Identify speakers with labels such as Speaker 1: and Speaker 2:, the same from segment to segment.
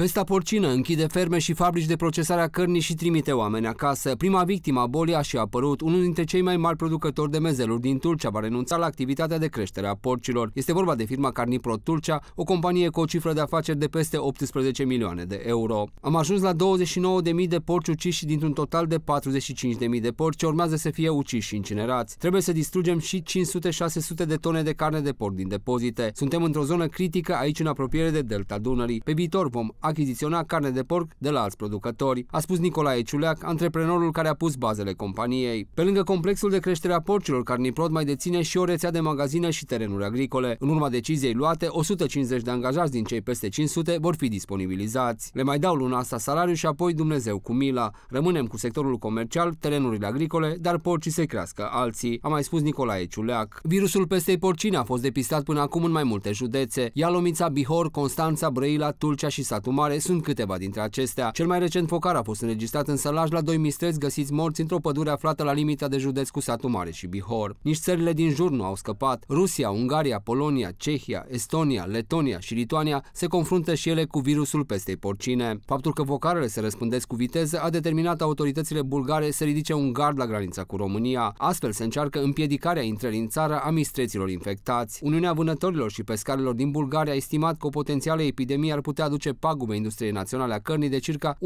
Speaker 1: Pesta porcină închide ferme și fabrici de procesare a cărnii și trimite oameni acasă. Prima victima a bolii a și apărut. Unul dintre cei mai mari producători de mezeluri din Turcia va renunța la activitatea de creștere a porcilor. Este vorba de firma Carnipro Turcia, o companie cu o cifră de afaceri de peste 18 milioane de euro. Am ajuns la 29.000 de porci uciși dintr-un total de 45.000 de porci urmează să fie uciși și incinerați. Trebuie să distrugem și 500-600 de tone de carne de porc din depozite. Suntem într-o zonă critică aici în apropiere de Delta Dunării. Pe viitor vom achiziționa carne de porc de la alți producători, a spus Nicolae Ciuleac, antreprenorul care a pus bazele companiei. Pe lângă complexul de creștere a porcilor, Carniprod mai deține și o rețea de magazine și terenuri agricole. În urma deciziei luate, 150 de angajați din cei peste 500 vor fi disponibilizați. Le mai dau luna asta salariu și apoi Dumnezeu cu mila. Rămânem cu sectorul comercial, terenurile agricole, dar porcii se crească alții, a mai spus Nicolae Ciuleac. Virusul pestei porcine a fost depistat până acum în mai multe județe. Ialomița, Bihor, Constanța, Brăila, Tulcea și Satu mare sunt câteva dintre acestea. Cel mai recent focar a fost înregistrat în Sălaj la doi mistreți găsiți morți într-o pădure aflată la limita de județ cu Satu Mare și Bihor. Nici țările din jur nu au scăpat. Rusia, Ungaria, Polonia, Cehia, Estonia, Letonia și Lituania se confruntă și ele cu virusul pestei porcine. Faptul că focarele se răspândesc cu viteză a determinat autoritățile bulgare să ridice un gard la granița cu România. Astfel se încearcă împiedicarea intrării în țară a mistreților infectați. Uniunea Vânătorilor și Pescarilor din Bulgaria a estimat că o potențială epidemie ar putea aduce pagube industriei naționale a cărnii de circa 1,2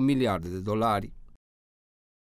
Speaker 1: miliarde de dolari.